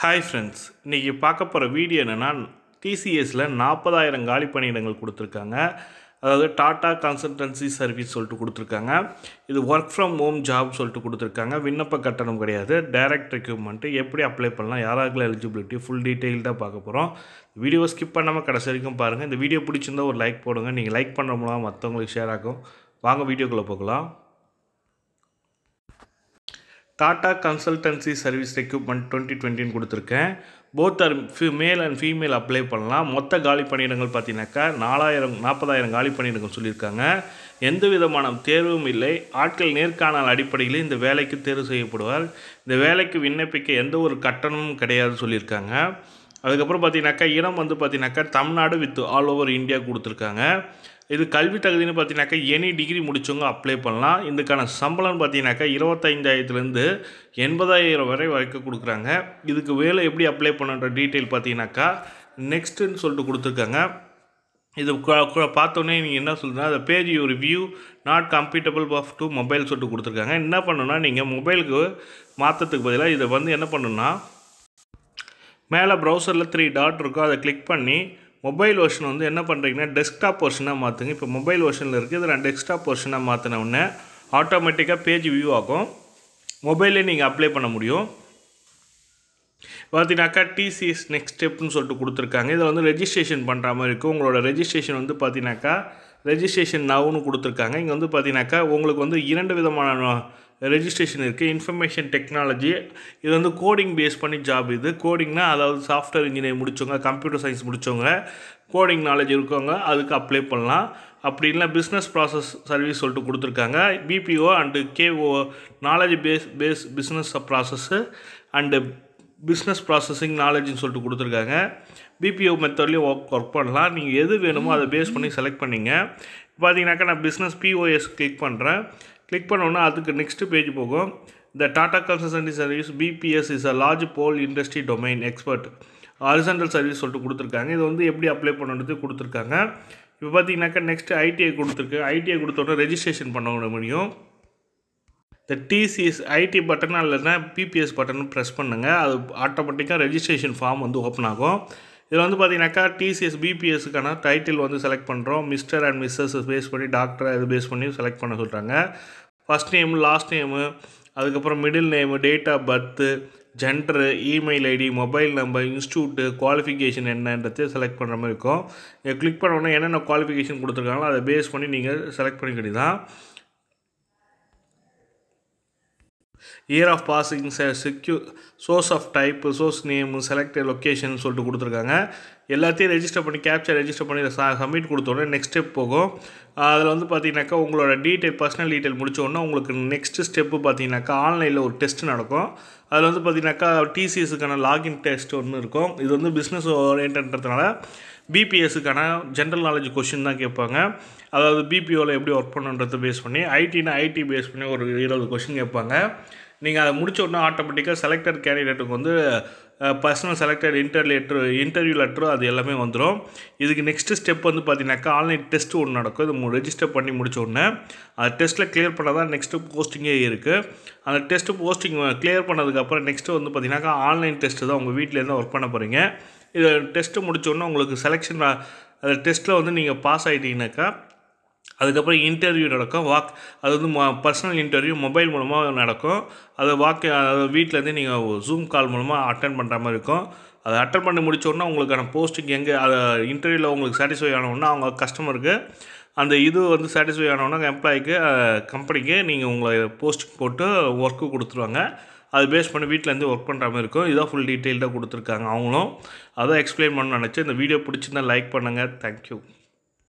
hi friends இன்றைக்கி பார்க்க போகிற வீடியோ என்னென்னா டிசிஎஸில் நாற்பதாயிரம் காலி பணியிடங்கள் கொடுத்துருக்காங்க அதாவது டாட்டா கன்சல்டன்சி சர்வீஸ் சொல்லிட்டு கொடுத்துருக்காங்க இது ஒர்க் ஃப்ரம் ஹோம் ஜாப் சொல்லிட்டு கொடுத்துருக்காங்க விண்ணப்ப கட்டணம் கிடையாது டைரக்ட் ரெக்யூப்மெண்ட்டு எப்படி அப்ளை பண்ணலாம் யாராருக்குள்ள எலிஜிபிலிட்டி ஃபுல் டீட்டெயில்டாக பார்க்க போகிறோம் வீடியோ ஸ்கிப் பண்ணாமல் கடைசி வரைக்கும் பாருங்கள் இந்த வீடியோ பிடிச்சிருந்தால் ஒரு லைக் போடுங்க நீங்கள் லைக் பண்ணுற மூலமாக மற்றவங்களுக்கு ஷேர் ஆகும் வாங்க வீடியோக்குள்ளே போகலாம் Tata consultancy service recruitment twenty டுவெண்ட்டின்னு கொடுத்துருக்கேன் both are male and female apply பண்ணலாம் மொத்த காலி பணியிடங்கள் பார்த்தீங்கன்னாக்கா நாலாயிரம் நாற்பதாயிரம் காலி பணியிடங்கள் சொல்லியிருக்காங்க எந்த விதமான தேர்வும் இல்லை ஆட்கள் நேர்காணல் அடிப்படையில் இந்த வேலைக்கு தேர்வு செய்யப்படுவார் இந்த வேலைக்கு விண்ணப்பிக்க எந்த ஒரு கட்டணமும் கிடையாது சொல்லியிருக்காங்க அதுக்கப்புறம் பார்த்தீங்கன்னாக்கா இடம் வந்து பார்த்தீங்கன்னாக்கா Tamil Nadu with all over India கொடுத்துருக்காங்க இது கல்வி தகுதின்னு பார்த்தீங்கன்னாக்கா எனி டிகிரி முடித்தவங்க அப்ளை பண்ணலாம் இதுக்கான சம்பளம்னு பார்த்தீங்கன்னாக்கா இருபத்தைந்தாயிரத்துலேருந்து எண்பதாயிரம் வரை வரைக்கும் கொடுக்குறாங்க இதுக்கு வேலை எப்படி அப்ளை பண்ணுன்ற டீட்டெயில் பார்த்தீங்கன்னாக்கா நெக்ஸ்ட்டுன்னு சொல்லிட்டு கொடுத்துருக்காங்க இது பார்த்தோன்னே நீங்கள் என்ன சொல்லுங்கள் அதை page you review not comfortable of to mobile சொல்லிட்டு கொடுத்துருக்காங்க என்ன பண்ணுன்னா நீங்கள் மொபைலுக்கு மாற்றத்துக்கு பதிலாக இதை வந்து என்ன பண்ணுன்னா மேலே ப்ரௌசரில் த்ரீ டாட் இருக்கும் அதை கிளிக் பண்ணி மொபைல் வெர்ஷன் வந்து என்ன பண்ணுறீங்கன்னா டெஸ்க்டாப் வெர்ஷனாக மாற்றுங்க இப்போ மொபைல் வெர்ஷனில் இருக்குது இதை நான் டெஸ்க்டாப் வெர்ஷனாக மாற்றினவுடனே ஆட்டோமேட்டிக்காக பேஜ் வியூ ஆகும் மொபைலே நீங்கள் அப்ளை பண்ண முடியும் பார்த்தீங்கன்னாக்கா டிசிஎஸ் நெக்ஸ்ட் ஸ்டெப்னு சொல்லிட்டு கொடுத்துருக்காங்க இதில் வந்து ரெஜிஸ்ட்ரேஷன் பண்ணுற மாதிரி இருக்கும் உங்களோட ரெஜிஸ்ட்ரேஷன் வந்து பார்த்தீங்கன்னாக்கா ரெஜிஸ்ட்ரேஷன் நவுன்னு கொடுத்துருக்காங்க இங்கே வந்து பார்த்தீங்கன்னாக்கா உங்களுக்கு வந்து இரண்டு விதமான ரெஜிஸ்ட்ரேஷன் இருக்குது இன்ஃபர்மேஷன் டெக்னாலஜி இது வந்து கோடிங் பேஸ் பண்ணி ஜாப் இது கோடிங்னால் அதாவது சாஃப்ட்வேர் இன்ஜினியர் முடித்தவங்க கம்ப்யூட்டர் சயின்ஸ் முடித்தவங்க கோடிங் நாலேஜ் இருக்கவங்க அதுக்கு அப்ளை பண்ணலாம் அப்படி இல்லை பிஸ்னஸ் ப்ராசஸ் சர்வீஸ் சொல்லிட்டு கொடுத்துருக்காங்க BPO and KO knowledge base base business process and business processing நாலேஜ்னு சொல்லிட்டு கொடுத்துருக்காங்க பிபிஓ மெத்தட்லேயும் ஒர்க் ஒர்க் பண்ணலாம் நீங்கள் எது வேணுமோ அதை பேஸ் பண்ணி செலக்ட் பண்ணிங்க பார்த்தீங்கன்னாக்கா நான் பிஸ்னஸ் பிஓஎஸ் கிளிக் பண்ணுறேன் கிளிக் பண்ணோன்னா அதுக்கு நெக்ஸ்ட்டு பேஜ் போகும் the Tata consultancy service BPS is a large pole industry domain expert horizontal service சொல்லிட்டு கொடுத்துருக்காங்க இது வந்து எப்படி அப்ளை பண்ணுறது கொடுத்துருக்காங்க இப்போ பார்த்தீங்கன்னாக்கா நெக்ஸ்ட்டு ஐடிஐ கொடுத்துருக்கு ஐடிஐ கொடுத்தோன்னே ரெஜிஸ்ட்ரேஷன் பண்ண முடியும் இந்த டிசிஎஸ் ஐடி பட்டன் இல்லைன்னா பிபிஎஸ் பட்டன் ப்ரெஸ் பண்ணுங்கள் அது ஆட்டோமேட்டிக்காக ரெஜிஸ்ட்ரேஷன் ஃபார்ம் வந்து ஓப்பன் ஆகும் இதில் வந்து பார்த்தீங்கன்னாக்கா டிசிஎஸ் பிபிஎஸ்க்கான டைட்டில் வந்து செலக்ட் பண்ணுறோம் மிஸ்டர் அண்ட் மிஸ்ஸஸ் பேஸ் பண்ணி டாக்டரை இது பேஸ் பண்ணி செலக்ட் பண்ண சொல்கிறாங்க ஃபஸ்ட் நேம் லாஸ்ட் நேமு அதுக்கப்புறம் middle name date of birth gender email ID mobile number institute qualification என்னன்றதை செலக்ட் பண்ணுற மாதிரி இருக்கும் இங்கே கிளிக் பண்ணோன்னா என்னென்ன குவாலிஃபிகேஷன் கொடுத்துருக்காங்களோ அதை பேஸ் பண்ணி நீங்கள் செலக்ட் பண்ணிக்கிட்டு தான் இயர் ஆஃப் பாசிங் செக்யூ source of type source name select location சொல்லிட்டு கொடுத்துருக்காங்க எல்லாத்தையும் ரெஜிஸ்டர் பண்ணி கேப்ச்சர் ரெஜிஸ்டர் பண்ணி சப்மிட் கொடுத்தோடனே நெக்ஸ்ட் ஸ்டெப் போகும் அதில் வந்து பார்த்தீங்கன்னாக்கா உங்களோட டீட்டெயில் பர்சனல் டீட்டெயில் முடித்தோடனே உங்களுக்கு நெக்ஸ்ட் ஸ்டெப்பு பார்த்தீங்கன்னாக்கா ஆன்லைனில் ஒரு டெஸ்ட் நடக்கும் அதில் வந்து பார்த்திங்கனாக்கா டிசிஎஸுக்கான லாகின் டெஸ்ட் ஒன்று இருக்கும் இது வந்து பிஸ்னஸ் ஓரியன்ட்ன்றதுனால பிபிஎஸ்க்கான ஜென்ரல் நாலேஜ் கொஷின் தான் கேட்பாங்க அதாவது பிபிஓவில் எப்படி ஒர்க் பண்ணுன்றதை பேஸ் பண்ணி ஐடினா ஐடி பேஸ் பண்ணி ஒரு இருபது கொஷின் கேட்பாங்க நீங்கள் அதை முடிச்ச உடனே ஆட்டோமேட்டிக்காக செலக்டட் கேண்டிடேட்டுக்கு வந்து personal selected inter letter interview letter அது எல்லாமே வந்துடும் இதுக்கு நெக்ஸ்ட்டு ஸ்டெப் வந்து பார்த்தீங்கன்னாக்கா ஆன்லைன் டெஸ்ட் ஒன்று நடக்கும் இது ரெஜிஸ்டர் பண்ணி முடிச்ச உடனே அது டெஸ்ட்டில் கிளியர் பண்ணால் தான் நெக்ஸ்ட்டு போஸ்டிங்கே இருக்குது அந்த டெஸ்ட்டு போஸ்டிங் கிளியர் பண்ணதுக்கப்புறம் நெக்ஸ்ட்டு வந்து பார்த்திங்கனாக்கா ஆன்லைன் டெஸ்ட்டு தான் உங்கள் வீட்டிலேருந்து ஒர்க் பண்ண போகிறீங்க இது டெஸ்ட்டு முடிச்சோடனே உங்களுக்கு செலெக்ஷன் அந்த டெஸ்ட்டில் வந்து நீங்கள் பாஸ் ஆகிட்டீங்கனாக்கா அதுக்கப்புறம் இன்டர்வியூ நடக்கும் வாக் அது வந்து பர்சனல் இன்டர்வியூ மொபைல் மூலமாக நடக்கும் அதை வாக்கு அதாவது வீட்டிலேருந்து நீங்கள் ஜூம் கால் மூலமாக அட்டன் பண்ணுற மாதிரி இருக்கும் அதை அட்டன் பண்ணி முடித்தோடனே உங்களுக்கான போஸ்ட்டுக்கு எங்கே அதை இன்டர்வியூவில் உங்களுக்கு சாட்டிஸ்ஃபை ஆனவுடனே அவங்க கஸ்டமருக்கு அந்த இது வந்து சாட்டிஸ்ஃபை ஆனவுடனே எம்ப்ளாய்க்கு கம்பெனிக்கு நீங்கள் உங்களை போஸ்ட்டுக்கு போட்டு ஒர்க்கு கொடுத்துருவாங்க அது பேஸ் பண்ணி வீட்டிலேருந்து ஒர்க் பண்ணுற மாதிரி இருக்கும் இதான் ஃபுல் டீட்டெயில்டாக கொடுத்துருக்காங்க அவங்களும் அதான் எக்ஸ்பிளைன் பண்ண நினச்சி இந்த வீடியோ பிடிச்சிருந்தா லைக் பண்ணுங்கள் தேங்க்யூ